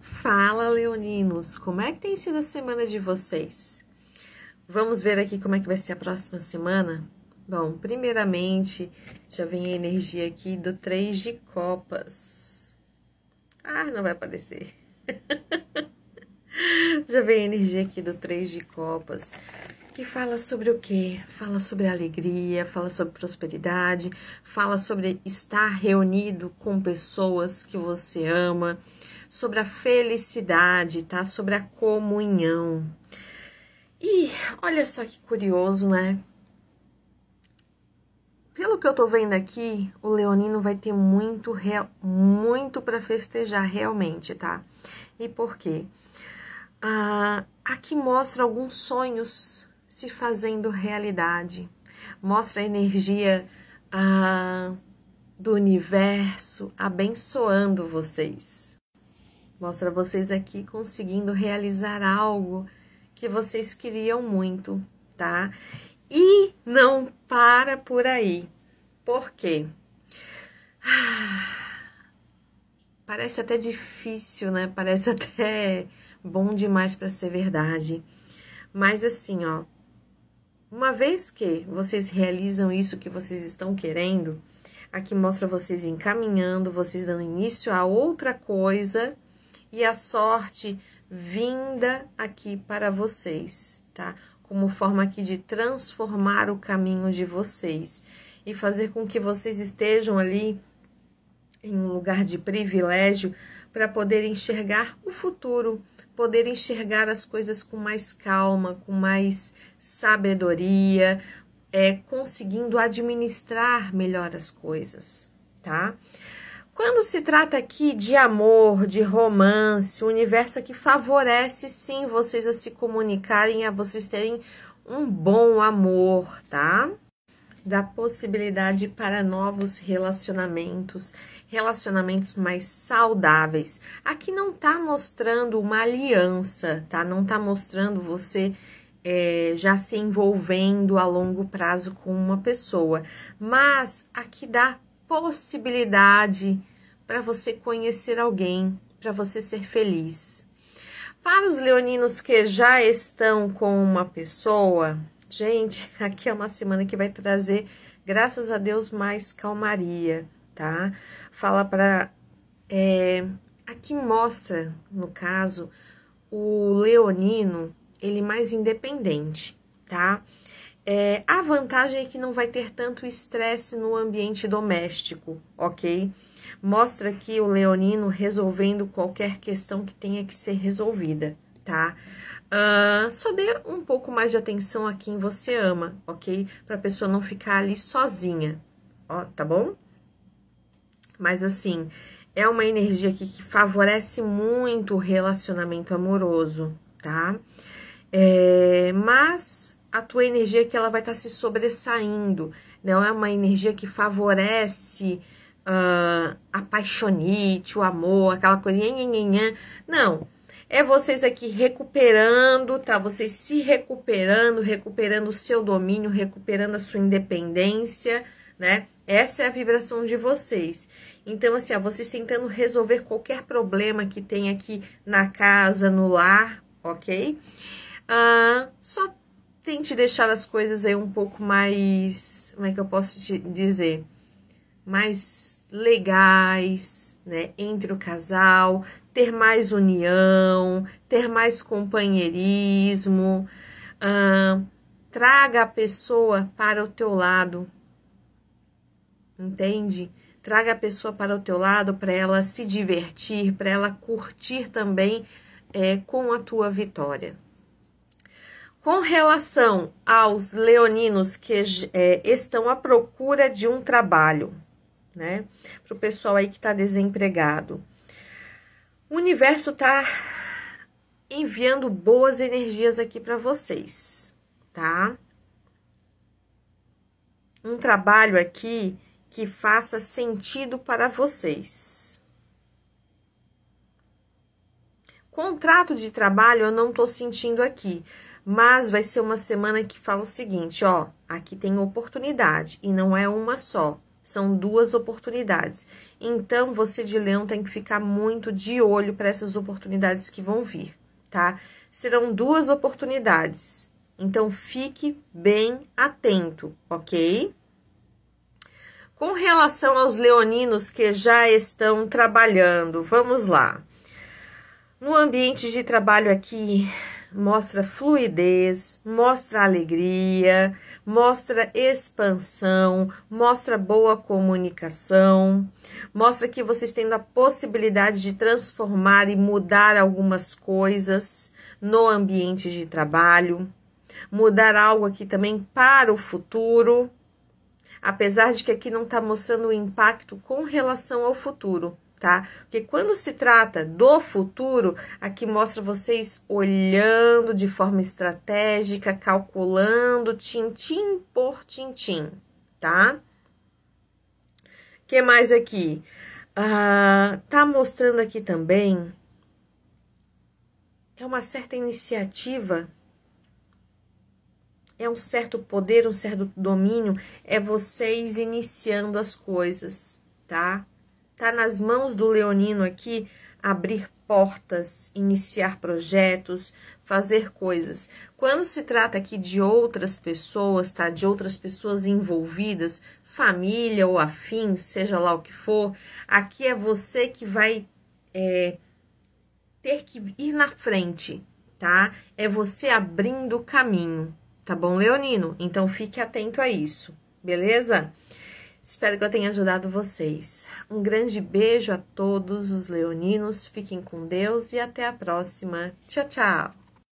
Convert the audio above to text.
Fala, leoninos! Como é que tem sido a semana de vocês? Vamos ver aqui como é que vai ser a próxima semana? Bom, primeiramente, já vem a energia aqui do 3 de copas. Ah, não vai aparecer. já vem a energia aqui do 3 de copas que fala sobre o quê? Fala sobre alegria, fala sobre prosperidade, fala sobre estar reunido com pessoas que você ama, sobre a felicidade, tá? Sobre a comunhão. E olha só que curioso, né? Pelo que eu tô vendo aqui, o leonino vai ter muito muito para festejar realmente, tá? E por quê? Ah, aqui mostra alguns sonhos se fazendo realidade. Mostra a energia ah, do universo abençoando vocês. Mostra vocês aqui conseguindo realizar algo que vocês queriam muito, tá? E não para por aí. Por quê? Parece até difícil, né? Parece até bom demais para ser verdade. Mas assim, ó, uma vez que vocês realizam isso que vocês estão querendo, aqui mostra vocês encaminhando, vocês dando início a outra coisa e a sorte vinda aqui para vocês, tá? Como forma aqui de transformar o caminho de vocês e fazer com que vocês estejam ali em um lugar de privilégio para poder enxergar o futuro, poder enxergar as coisas com mais calma, com mais sabedoria, é, conseguindo administrar melhor as coisas, tá? Quando se trata aqui de amor, de romance, o universo aqui favorece sim vocês a se comunicarem, a vocês terem um bom amor, tá? Da possibilidade para novos relacionamentos, relacionamentos mais saudáveis. Aqui não tá mostrando uma aliança, tá? Não tá mostrando você é, já se envolvendo a longo prazo com uma pessoa, mas aqui dá possibilidade para você conhecer alguém, para você ser feliz. Para os leoninos que já estão com uma pessoa, gente, aqui é uma semana que vai trazer, graças a Deus, mais calmaria, tá? Fala para. É, aqui mostra, no caso, o leonino, ele mais independente, tá? É, a vantagem é que não vai ter tanto estresse no ambiente doméstico, ok? Mostra aqui o leonino resolvendo qualquer questão que tenha que ser resolvida, tá? Uh, só dê um pouco mais de atenção a quem você ama, ok? Para a pessoa não ficar ali sozinha, ó, tá bom? Mas assim, é uma energia aqui que favorece muito o relacionamento amoroso, tá? É, mas a tua energia que ela vai estar tá se sobressaindo, não é uma energia que favorece uh, a paixonite, o amor, aquela coisa, não, é vocês aqui recuperando, tá? Vocês se recuperando, recuperando o seu domínio, recuperando a sua independência, né? Essa é a vibração de vocês. Então, assim, ó, vocês tentando resolver qualquer problema que tem aqui na casa, no lar, ok? Uh, só tente deixar as coisas aí um pouco mais, como é que eu posso te dizer, mais legais, né, entre o casal, ter mais união, ter mais companheirismo, traga a pessoa para o teu lado, entende? Traga a pessoa para o teu lado para ela se divertir, para ela curtir também é, com a tua vitória. Com relação aos leoninos que é, estão à procura de um trabalho, né? Para o pessoal aí que está desempregado. O universo está enviando boas energias aqui para vocês, tá? Um trabalho aqui que faça sentido para vocês. Contrato de trabalho eu não estou sentindo aqui, mas vai ser uma semana que fala o seguinte, ó, aqui tem oportunidade e não é uma só, são duas oportunidades. Então, você de leão tem que ficar muito de olho para essas oportunidades que vão vir, tá? Serão duas oportunidades, então fique bem atento, ok? Com relação aos leoninos que já estão trabalhando, vamos lá. No ambiente de trabalho aqui, mostra fluidez, mostra alegria, mostra expansão, mostra boa comunicação, mostra que vocês têm a possibilidade de transformar e mudar algumas coisas no ambiente de trabalho, mudar algo aqui também para o futuro, apesar de que aqui não está mostrando o impacto com relação ao futuro tá? Porque quando se trata do futuro, aqui mostra vocês olhando de forma estratégica, calculando tintim por tintim, tá? O que mais aqui? Ah, tá mostrando aqui também é uma certa iniciativa, é um certo poder, um certo domínio, é vocês iniciando as coisas, tá? tá nas mãos do leonino aqui abrir portas, iniciar projetos, fazer coisas. Quando se trata aqui de outras pessoas, tá? De outras pessoas envolvidas, família ou afins, seja lá o que for, aqui é você que vai é, ter que ir na frente, tá? É você abrindo o caminho, tá bom, Leonino? Então fique atento a isso, beleza? Espero que eu tenha ajudado vocês. Um grande beijo a todos os leoninos, fiquem com Deus e até a próxima. Tchau, tchau!